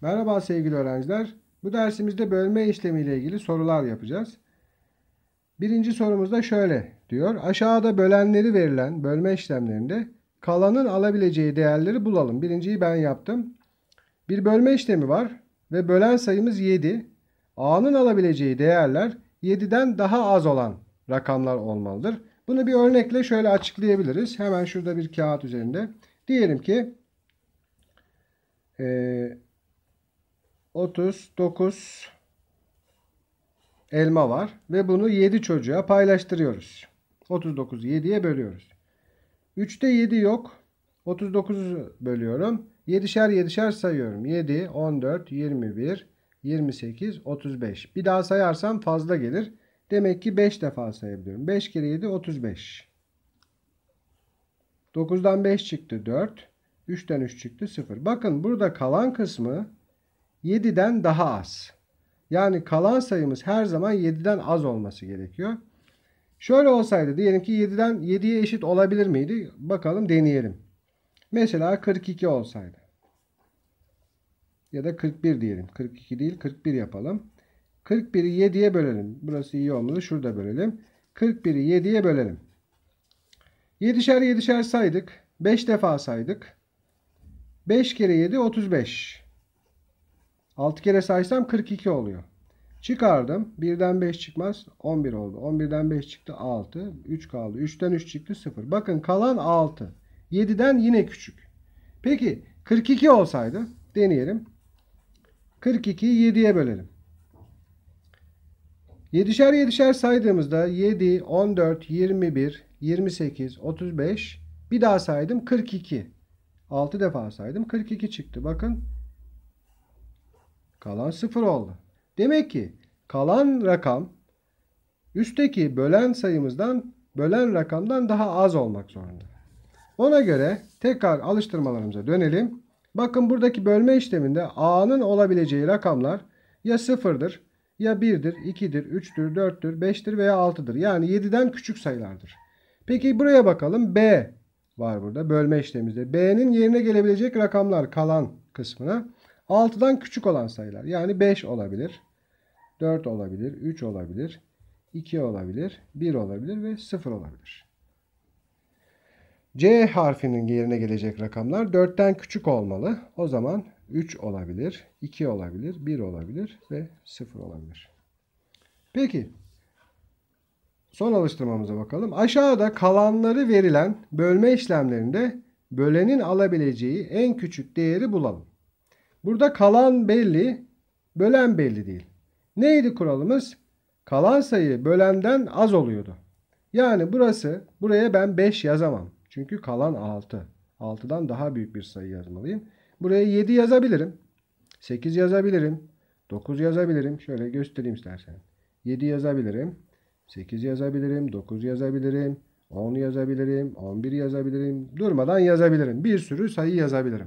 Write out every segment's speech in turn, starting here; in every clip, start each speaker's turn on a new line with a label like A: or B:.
A: Merhaba sevgili öğrenciler. Bu dersimizde bölme işlemi ile ilgili sorular yapacağız. Birinci sorumuzda şöyle diyor. Aşağıda bölenleri verilen bölme işlemlerinde kalanın alabileceği değerleri bulalım. Birinciyi ben yaptım. Bir bölme işlemi var ve bölen sayımız 7. A'nın alabileceği değerler 7'den daha az olan rakamlar olmalıdır. Bunu bir örnekle şöyle açıklayabiliriz. Hemen şurada bir kağıt üzerinde. Diyelim ki e, 39 elma var ve bunu 7 çocuğa paylaştırıyoruz. 39'u 7'ye bölüyoruz. 3'te 7 yok. 39'u bölüyorum. 7'şer 7'şer sayıyorum. 7, 14, 21, 28, 35. Bir daha sayarsam fazla gelir. Demek ki 5 defa sayabiliyorum. 5 kere 7 35. 9'dan 5 çıktı 4. 3'ten 3 çıktı 0. Bakın burada kalan kısmı 7'den daha az. Yani kalan sayımız her zaman 7'den az olması gerekiyor. Şöyle olsaydı diyelim ki 7'den 7'ye eşit olabilir miydi? Bakalım deneyelim. Mesela 42 olsaydı. Ya da 41 diyelim. 42 değil 41 yapalım. 41'i 7'ye bölelim. Burası iyi olmalı. Şurada bölelim. 41'i 7'ye bölelim. 7'şer 7'şer saydık. 5 defa saydık. 5 kere 7 35. 6 kere saysam 42 oluyor. Çıkardım. 1'den 5 çıkmaz. 11 oldu. 11'den 5 çıktı 6. 3 kaldı. 3'ten 3 çıktı 0. Bakın kalan 6. 7'den yine küçük. Peki 42 olsaydı deneyelim. 42'yi 7'ye bölelim. 7'şer 7'şer saydığımızda 7, 14, 21, 28, 35 bir daha saydım 42. 6 defa saydım 42 çıktı. Bakın Kalan 0 oldu. Demek ki kalan rakam üstteki bölen sayımızdan bölen rakamdan daha az olmak zorunda. Ona göre tekrar alıştırmalarımıza dönelim. Bakın buradaki bölme işleminde A'nın olabileceği rakamlar ya 0'dır ya 1'dir, 2'dir, 3'tür, 4'tür, 5'tir veya 6'dır. Yani 7'den küçük sayılardır. Peki buraya bakalım. B var burada bölme işlemimizde. B'nin yerine gelebilecek rakamlar kalan kısmına. 6'dan küçük olan sayılar. Yani 5 olabilir. 4 olabilir. 3 olabilir. 2 olabilir. 1 olabilir ve 0 olabilir. C harfinin yerine gelecek rakamlar 4'ten küçük olmalı. O zaman 3 olabilir, 2 olabilir, 1 olabilir ve 0 olabilir. Peki. Son alıştırmamıza bakalım. Aşağıda kalanları verilen bölme işlemlerinde bölenin alabileceği en küçük değeri bulalım. Burada kalan belli, bölen belli değil. Neydi kuralımız? Kalan sayı bölenden az oluyordu. Yani burası, buraya ben 5 yazamam. Çünkü kalan 6. 6'dan daha büyük bir sayı yazmalıyım. Buraya 7 yazabilirim. 8 yazabilirim. 9 yazabilirim. Şöyle göstereyim istersen. 7 yazabilirim. 8 yazabilirim. 9 yazabilirim. 10 yazabilirim. 11 yazabilirim. Durmadan yazabilirim. Bir sürü sayı yazabilirim.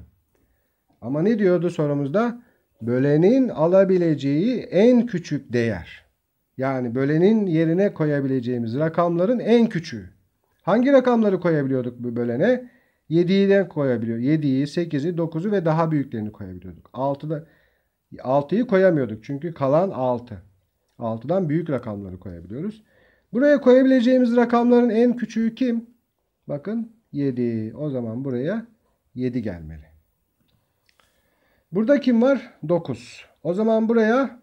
A: Ama ne diyordu sorumuzda? Bölenin alabileceği en küçük değer. Yani bölenin yerine koyabileceğimiz rakamların en küçüğü. Hangi rakamları koyabiliyorduk bu bölene? 7'den koyabiliyor. 7'yi, 8'i, 9'u ve daha büyüklerini koyabiliyorduk. 6'da 6'yı koyamıyorduk çünkü kalan 6. 6'dan büyük rakamları koyabiliyoruz. Buraya koyabileceğimiz rakamların en küçüğü kim? Bakın 7. O zaman buraya 7 gelmeli. Burada kim var? 9. O zaman buraya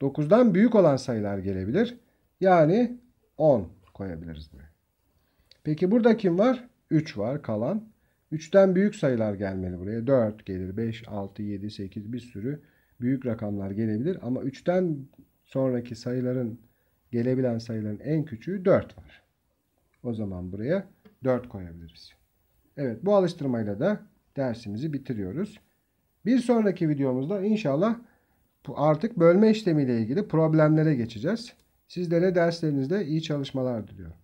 A: 9'dan büyük olan sayılar gelebilir. Yani 10 koyabiliriz buraya. Peki burada kim var? 3 var kalan. 3'ten büyük sayılar gelmeli buraya. 4 gelir, 5, 6, 7, 8 bir sürü büyük rakamlar gelebilir. Ama 3'ten sonraki sayıların gelebilen sayıların en küçüğü 4 var. O zaman buraya 4 koyabiliriz. Evet bu alıştırmayla da dersimizi bitiriyoruz. Bir sonraki videomuzda inşallah artık bölme işlemiyle ilgili problemlere geçeceğiz. Sizlere derslerinizde iyi çalışmalar diliyorum.